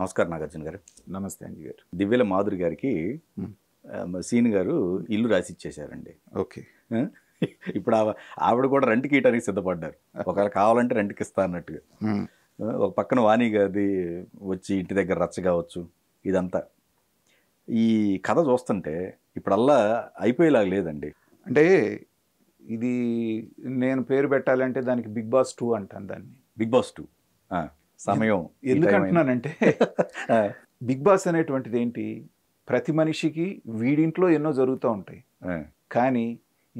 నమస్కారం నాగార్జున గారు నమస్తే అంజీ గారు దివ్యల మాధురి గారికి సీన్ గారు ఇల్లు రాసి ఇచ్చేశారండి ఓకే ఇప్పుడు ఆవిడ కూడా రెంట్కి ఇయటానికి సిద్ధపడ్డారు ఒకవేళ కావాలంటే రెంట్కి ఇస్తా అన్నట్టుగా ఒక పక్కన వాణి గది వచ్చి ఇంటి దగ్గర రచ్చ కావచ్చు ఇదంతా ఈ కథ చూస్తుంటే ఇప్పుడల్లా అయిపోయేలాగా లేదండి అంటే ఇది నేను పేరు పెట్టాలంటే దానికి బిగ్ బాస్ టూ అంటాను దాన్ని బిగ్ బాస్ టూ సమయం ఎందుకంటున్నానంటే బిగ్ బాస్ అనేటువంటిది ఏంటి ప్రతి మనిషికి వీడింట్లో ఎన్నో జరుగుతూ ఉంటాయి కానీ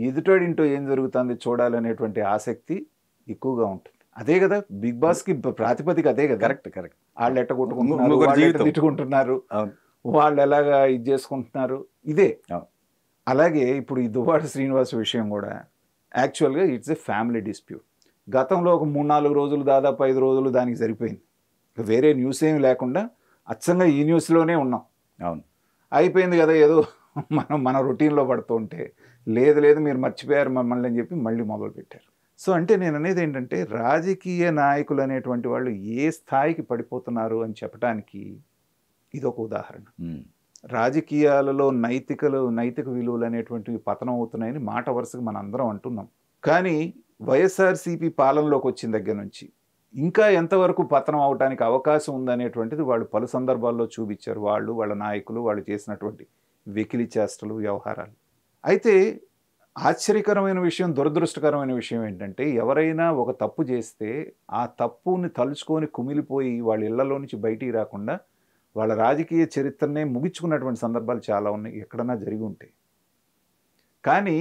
ఎదుటోడింటో ఏం జరుగుతుంది చూడాలనేటువంటి ఆసక్తి ఎక్కువగా ఉంటుంది అదే కదా బిగ్ బాస్ కి ప్రాతిపదిక అదే కదా కరెక్ట్ కరెక్ట్ వాళ్ళు ఎట్ట కొట్టుకుంటున్నారు తిట్టుకుంటున్నారు వాళ్ళు ఎలాగా ఇది చేసుకుంటున్నారు ఇదే అలాగే ఇప్పుడు ఈ దువ్వాడ శ్రీనివాస్ విషయం కూడా యాక్చువల్గా ఇట్స్ ఎ ఫ్యామిలీ డిస్ప్యూట్ గతంలో ఒక మూడు నాలుగు రోజులు దాదాపు ఐదు రోజులు దానికి సరిపోయింది వేరే న్యూస్ ఏం లేకుండా అచ్చంగా ఈ న్యూస్లోనే ఉన్నాం అవును అయిపోయింది కదా ఏదో మనం మన రొటీన్లో పడుతూ ఉంటే లేదు లేదు మీరు మర్చిపోయారు మమ్మల్ని అని చెప్పి మళ్ళీ పెట్టారు సో అంటే నేను అనేది ఏంటంటే రాజకీయ నాయకులు అనేటువంటి వాళ్ళు ఏ స్థాయికి పడిపోతున్నారు అని చెప్పడానికి ఇదొక ఉదాహరణ రాజకీయాలలో నైతికలు నైతిక విలువలు అనేటువంటివి పతనం అవుతున్నాయని మాట వరుసగా మనందరం అంటున్నాం కానీ వైఎస్ఆర్సీపీ పాలనలోకి వచ్చిన దగ్గర నుంచి ఇంకా ఎంతవరకు పతనం అవడానికి అవకాశం ఉందనేటువంటిది వాళ్ళు పలు సందర్భాల్లో చూపించారు వాళ్ళు వాళ్ళ నాయకులు వాళ్ళు చేసినటువంటి వెకిలి చేష్టలు వ్యవహారాలు అయితే ఆశ్చర్యకరమైన విషయం దురదృష్టకరమైన విషయం ఏంటంటే ఎవరైనా ఒక తప్పు చేస్తే ఆ తప్పుని తలుచుకొని కుమిలిపోయి వాళ్ళ ఇళ్లలో నుంచి బయటికి రాకుండా వాళ్ళ రాజకీయ చరిత్రనే ముగించుకున్నటువంటి సందర్భాలు చాలా ఉన్నాయి ఎక్కడన్నా జరిగి ఉంటాయి కానీ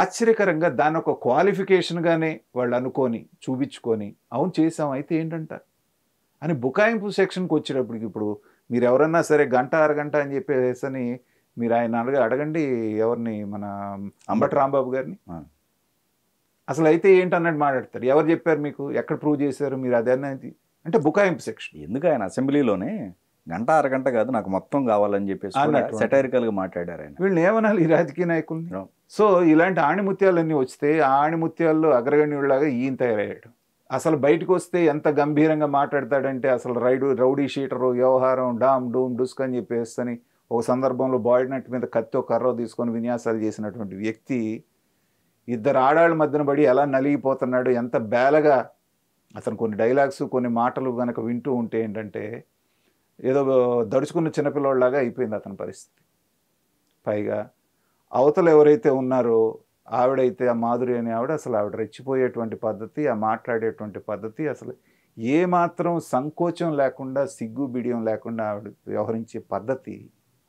ఆశ్చర్యకరంగా దాని ఒక క్వాలిఫికేషన్గానే వాళ్ళు అనుకొని చూపించుకొని అవును చేసాం అయితే ఏంటంటారు అని బుకాయింపు సెక్షన్కి వచ్చేటప్పటికి ఇప్పుడు మీరు ఎవరన్నా సరే గంట అరగంట అని చెప్పేసని మీరు ఆయన అడగ అడగండి ఎవరిని మన అంబటి రాంబాబు గారిని అసలు అయితే ఏంటి అన్నట్టు మాట్లాడతారు ఎవరు చెప్పారు మీకు ఎక్కడ ప్రూవ్ చేశారు మీరు అదే అంటే బుకాయింపు సెక్షన్ ఎందుకు ఆయన అసెంబ్లీలోనే గంట అరగంట కాదు నాకు మొత్తం కావాలని చెప్పేసి సెటైరికల్ గా మాట్లాడారు ఆయన వీళ్ళు ఏమనాలి ఈ రాజకీయ నాయకుల్ని సో ఇలాంటి ఆణిముత్యాలన్నీ వస్తే ఆ ఆణిముత్యాల్లో అగ్రగణ్యుడిలాగా ఈయన తయారయ్యాడు అసలు బయటకు వస్తే ఎంత గంభీరంగా మాట్లాడతాడంటే అసలు రైడు రౌడీ షీటరు వ్యవహారం డామ్ డూమ్ డుస్క్ అని చెప్పేస్తని ఒక సందర్భంలో బాయిడ్ నట్ మీద కత్తో కర్రో తీసుకొని విన్యాసాలు చేసినటువంటి వ్యక్తి ఇద్దరు ఆడాళ్ళ మధ్యన పడి ఎలా నలిగిపోతున్నాడు ఎంత బేలగా అతను కొన్ని డైలాగ్స్ కొన్ని మాటలు కనుక వింటూ ఉంటే ఏంటంటే ఏదో దడుచుకున్న చిన్నపిల్లవాళ్ళలాగా అయిపోయింది అతని పరిస్థితి పైగా అవతలు ఎవరైతే ఉన్నారో ఆవిడైతే ఆ మాధురి అనే ఆవిడ అసలు ఆవిడ రెచ్చిపోయేటువంటి పద్ధతి ఆ మాట్లాడేటువంటి పద్ధతి అసలు ఏ మాత్రం సంకోచం లేకుండా సిగ్గు బిడియం లేకుండా ఆవిడ వ్యవహరించే పద్ధతి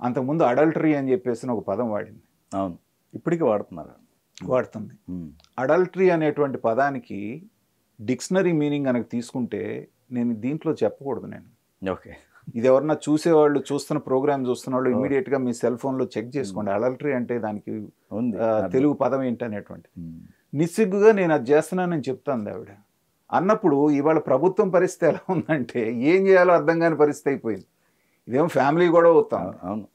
అంతకుముందు అడల్టరీ అని చెప్పేసి ఒక పదం వాడింది అవును ఇప్పటికీ వాడుతున్నారు వాడుతుంది అడల్టరీ అనేటువంటి పదానికి డిక్షనరీ మీనింగ్ కనుక తీసుకుంటే నేను దీంట్లో చెప్పకూడదు నేను ఓకే ఇది ఎవరన్నా చూసేవాళ్ళు చూస్తున్న ప్రోగ్రామ్ చూస్తున్న వాళ్ళు ఇమీడియట్ గా మీ సెల్ ఫోన్ లో చెక్ చేసుకోండి అలర్టరీ అంటే దానికి తెలుగు పదం ఏంటి అనేటువంటి నిస్సిగ్గుగా నేను అది చేస్తున్నానని చెప్తాను ఆవిడ అన్నప్పుడు ఇవాళ ప్రభుత్వం పరిస్థితి ఎలా ఉందంటే ఏం చేయాలో అర్థం కాని పరిస్థితి అయిపోయింది ఇదేమో ఫ్యామిలీ కూడా అవుతాం అవును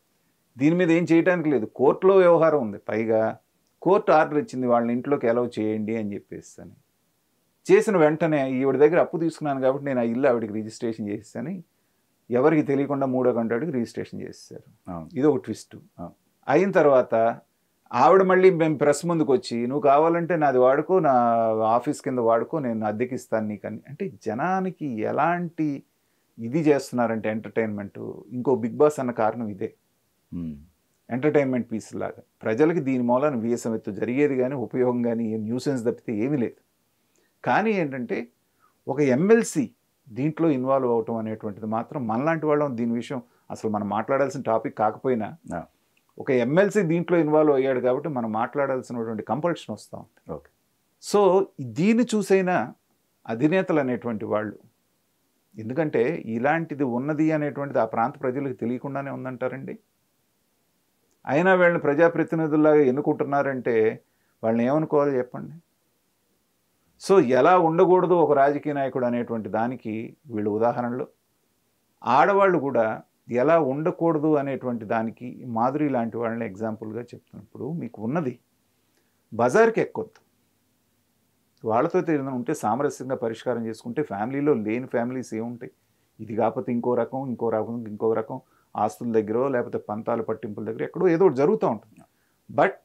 దీని మీద ఏం చేయడానికి లేదు కోర్టులో వ్యవహారం ఉంది పైగా కోర్టు ఆర్డర్ ఇచ్చింది వాళ్ళని ఇంట్లోకి అలౌ చేయండి అని చెప్పేస్తాను చేసిన వెంటనే ఈవిడ దగ్గర అప్పు తీసుకున్నాను కాబట్టి నేను ఆ ఇల్లు ఆవిడకి రిజిస్ట్రేషన్ చేస్తాను ఎవరికి తెలియకుండా మూడో గంటడికి రిజిస్ట్రేషన్ చేసేసారు ఇది ఒక ట్విస్ట్ అయిన తర్వాత ఆవిడ మళ్ళీ మేము ప్రెస్ ముందుకు వచ్చి నువ్వు కావాలంటే నాది వాడుకో నా ఆఫీస్ కింద వాడుకో నేను అద్దెకిస్తాను నీకని అంటే జనానికి ఎలాంటి ఇది చేస్తున్నారంటే ఎంటర్టైన్మెంట్ ఇంకో బిగ్ బాస్ అన్న కారణం ఇదే ఎంటర్టైన్మెంట్ పీస్ లాగా ప్రజలకి దీని మూలన వ్యసనం ఎత్తు జరిగేది కానీ ఉపయోగం కానీ ఏం న్యూసెన్స్ తప్పితే ఏమీ లేదు కానీ ఏంటంటే ఒక ఎమ్మెల్సీ దీంట్లో ఇన్వాల్వ్ అవటం అనేటువంటిది మాత్రం మనలాంటి వాళ్ళం దీని విషయం అసలు మనం మాట్లాడాల్సిన టాపిక్ కాకపోయినా ఒక ఎమ్మెల్సీ దీంట్లో ఇన్వాల్వ్ అయ్యాడు కాబట్టి మనం మాట్లాడాల్సినటువంటి కంపల్షన్ వస్తాం ఓకే సో దీన్ని చూసైనా అధినేతలు అనేటువంటి వాళ్ళు ఎందుకంటే ఇలాంటిది ఉన్నది అనేటువంటిది ఆ ప్రాంత ప్రజలకు తెలియకుండానే ఉందంటారండి అయినా వీళ్ళని ప్రజాప్రతినిధుల్లాగా ఎన్నుకుంటున్నారంటే వాళ్ళని ఏమనుకోవాలి చెప్పండి సో ఎలా ఉండకూడదు ఒక రాజకీయ నాయకుడు అనేటువంటి దానికి వీళ్ళు ఉదాహరణలు ఆడవాళ్ళు కూడా ఎలా ఉండకూడదు అనేటువంటి దానికి మాధురి లాంటి వాళ్ళని ఎగ్జాంపుల్గా చెప్తున్నప్పుడు మీకు ఉన్నది బజార్కి ఎక్కొద్దు వాళ్ళతో తెలియదు ఉంటే సామరస్యంగా పరిష్కారం చేసుకుంటే ఫ్యామిలీలో లేని ఫ్యామిలీస్ ఏముంటాయి ఇది కాకపోతే ఇంకో రకం ఇంకో రకం ఇంకో రకం ఆస్తుల దగ్గర లేకపోతే పంతాలు పట్టింపుల దగ్గర ఎక్కడో ఏదో జరుగుతూ ఉంటుంది బట్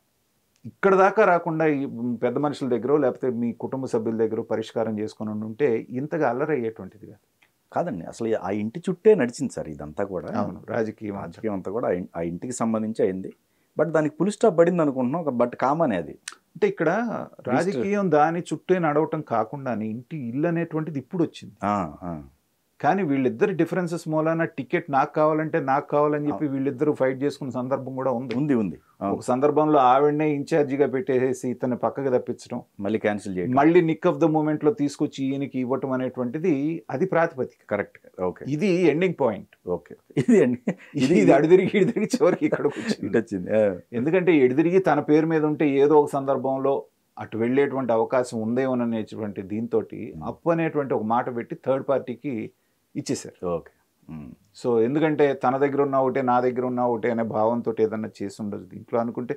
ఇక్కడ దాకా రాకుండా ఈ పెద్ద మనుషుల దగ్గర లేకపోతే మీ కుటుంబ సభ్యుల దగ్గర పరిష్కారం చేసుకుని ఉంటే ఇంతగా అల్లరయ్యేటువంటిది కాదు కాదండి అసలు ఆ ఇంటి చుట్టే నడిచింది సార్ ఇదంతా కూడా అవును రాజకీయం రాజకీయం అంతా కూడా ఆ ఇంటికి సంబంధించి అయింది బట్ దానికి పులి స్టాప్ పడింది అనుకుంటున్నాం ఒక బట్ కామన్ అది అంటే ఇక్కడ రాజకీయం దాని చుట్టే నడవటం కాకుండా ఇంటి ఇల్లు అనేటువంటిది ఇప్పుడు వచ్చింది కానీ వీళ్ళిద్దరు డిఫరెన్సెస్ మూలాన టికెట్ నాకు కావాలంటే నాకు కావాలని చెప్పి వీళ్ళిద్దరు ఫైట్ చేసుకున్న సందర్భం కూడా ఉంది ఉంది ఉంది ఒక సందర్భంలో ఆవిడనే ఇన్ఛార్జిగా పెట్టేసి ఇతన్ని పక్కకు తప్పించడం మళ్ళీ క్యాన్సిల్ చేయడం మళ్ళీ నిక్ ఆఫ్ ద మూమెంట్ లో తీసుకొచ్చి ఈయనకి ఇవ్వటం అనేటువంటిది అది ప్రాతిపదిక కరెక్ట్ ఓకే ఇది ఎండింగ్ పాయింట్ ఓకే ఇది ఇది ఇది అడిదిరిగి ఇడిదిరిగి చివరికి ఇక్కడికి వచ్చింది ఎందుకంటే ఎడిదిరిగి తన పేరు మీద ఉంటే ఏదో ఒక సందర్భంలో అటు వెళ్ళేటువంటి అవకాశం ఉందేమోననేటువంటి దీంతో hmm. అప్పు అనేటువంటి ఒక మాట పెట్టి థర్డ్ పార్టీకి ఇచ్చేసారు ఓకే సో ఎందుకంటే తన దగ్గర ఉన్న ఒకటే నా దగ్గర ఉన్న ఒకటే అనే భావంతో ఏదన్నా చేసి ఉండదు దీంట్లో అనుకుంటే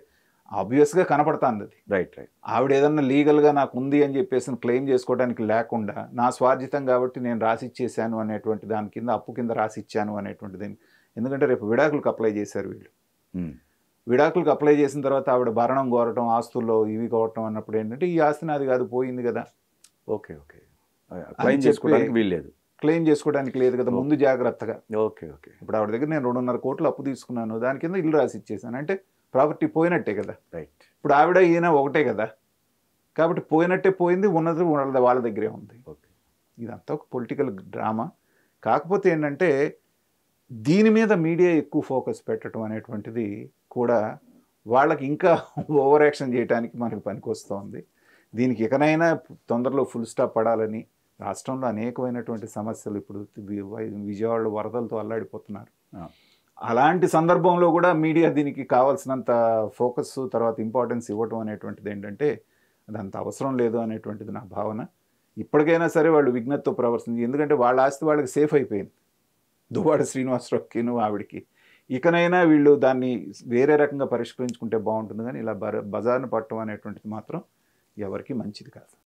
ఆబ్వియస్గా కనపడుతుంది అది రైట్ రైట్ ఆవిడ ఏదన్నా లీగల్గా నాకు ఉంది అని చెప్పేసి క్లెయిమ్ చేసుకోవడానికి లేకుండా నా స్వార్జితం కాబట్టి నేను రాసి ఇచ్చేసాను అనేటువంటి దాని కింద అప్పు కింద రాసి ఇచ్చాను అనేటువంటి దీన్ని ఎందుకంటే రేపు విడాకులకు అప్లై చేశారు వీళ్ళు విడాకులకు అప్లై చేసిన తర్వాత ఆవిడ భరణం కోరటం ఆస్తుల్లో ఇవి కోరటం అన్నప్పుడు ఏంటంటే ఈ ఆస్తి నాది కాదు పోయింది కదా ఓకే ఓకే క్లెయిమ్ చేసుకోవడానికి వీల్లేదు క్లెయిమ్ చేసుకోవడానికి లేదు కదా ముందు జాగ్రత్తగా ఓకే ఓకే ఇప్పుడు ఆవిడ దగ్గర నేను రెండున్నర కోట్లు అప్పు తీసుకున్నాను దాని కింద ఇల్లు రాసి ఇచ్చేసాను అంటే ప్రాపర్టీ పోయినట్టే కదా రైట్ ఇప్పుడు ఆవిడ ఈయన ఒకటే కదా కాబట్టి పోయినట్టే పోయింది ఉన్నది ఉండదు వాళ్ళ దగ్గరే ఉంది ఓకే ఇదంతా ఒక పొలిటికల్ డ్రామా కాకపోతే ఏంటంటే దీని మీద మీడియా ఎక్కువ ఫోకస్ పెట్టడం అనేటువంటిది కూడా వాళ్ళకి ఇంకా ఓవర్ యాక్షన్ చేయడానికి మనకు వస్తుంది దీనికి ఎకనైనా తొందరలో ఫుల్ స్టాప్ పడాలని రాష్ట్రంలో అనేకమైనటువంటి సమస్యలు ఇప్పుడు విజయవాడ వరదలతో అల్లాడిపోతున్నారు అలాంటి సందర్భంలో కూడా మీడియా దీనికి కావాల్సినంత ఫోకస్ తర్వాత ఇంపార్టెన్స్ ఇవ్వటం అనేటువంటిది ఏంటంటే అదంత అవసరం లేదు అనేటువంటిది నా భావన ఇప్పటికైనా సరే వాళ్ళు విఘ్నతతో ప్రవర్తించింది ఎందుకంటే వాళ్ళ ఆస్తి వాళ్ళకి సేఫ్ అయిపోయింది దువ్వాడ శ్రీనివాసరావుకిను ఆవిడికి ఇకనైనా వీళ్ళు దాన్ని వేరే రకంగా పరిష్కరించుకుంటే బాగుంటుంది కానీ ఇలా బజార్ను పట్టడం అనేటువంటిది మాత్రం ఎవరికి మంచిది కాదు